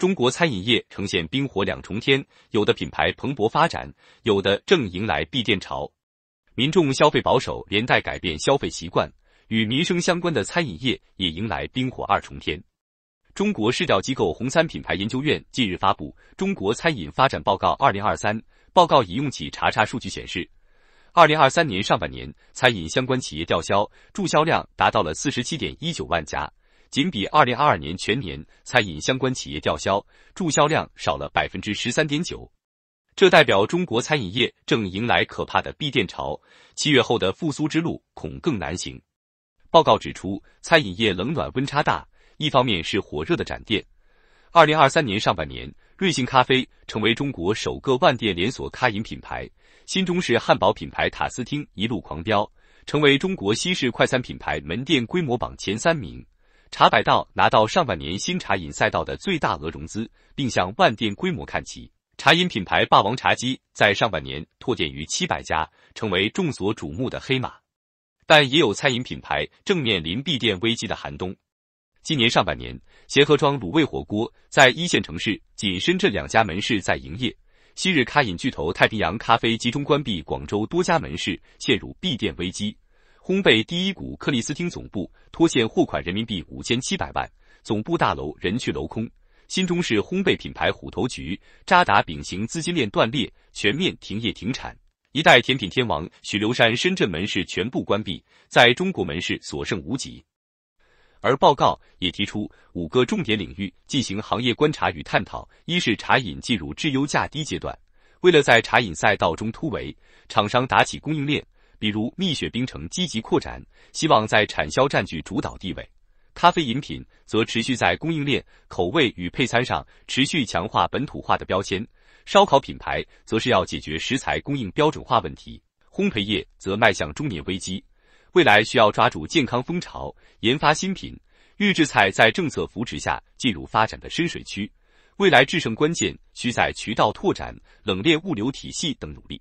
中国餐饮业呈现冰火两重天，有的品牌蓬勃发展，有的正迎来闭店潮。民众消费保守，连带改变消费习惯，与民生相关的餐饮业也迎来冰火二重天。中国市调机构红三品牌研究院近日发布《中国餐饮发展报告二零二三》，报告引用企查查数据显示，二零二三年上半年，餐饮相关企业吊销、注销量达到了四十七点一九万家。仅比二零二二年全年餐饮相关企业吊销注销量少了百分之十三点九，这代表中国餐饮业正迎来可怕的闭店潮，七月后的复苏之路恐更难行。报告指出，餐饮业冷暖温差大，一方面是火热的展店。二零二三年上半年，瑞幸咖啡成为中国首个万店连锁咖饮品牌，新中式汉堡品牌塔斯汀一路狂飙，成为中国西式快餐品牌门店规模榜前三名。茶百道拿到上半年新茶饮赛道的最大额融资，并向万店规模看齐。茶饮品牌霸王茶姬在上半年拓店逾七百家，成为众所瞩目的黑马。但也有餐饮品牌正面临闭店危机的寒冬。今年上半年，协合庄卤味火锅在一线城市仅深圳两家门市在营业。昔日咖饮巨头太平洋咖啡集中关闭广州多家门市，陷入闭店危机。烘焙第一股克里斯汀总部拖欠货款人民币五千七百万，总部大楼人去楼空。新中式烘焙品牌虎头局、扎达饼型资金链断裂，全面停业停产。一代甜品天王许留山深圳门市全部关闭，在中国门市所剩无几。而报告也提出五个重点领域进行行业观察与探讨：一是茶饮进入质优价低阶段，为了在茶饮赛道中突围，厂商打起供应链。比如蜜雪冰城积极扩展，希望在产销占据主导地位；咖啡饮品则持续在供应链、口味与配餐上持续强化本土化的标签；烧烤品牌则是要解决食材供应标准化问题；烘焙业则迈向中年危机，未来需要抓住健康风潮，研发新品；预制菜在政策扶持下进入发展的深水区，未来制胜关键需在渠道拓展、冷链物流体系等努力。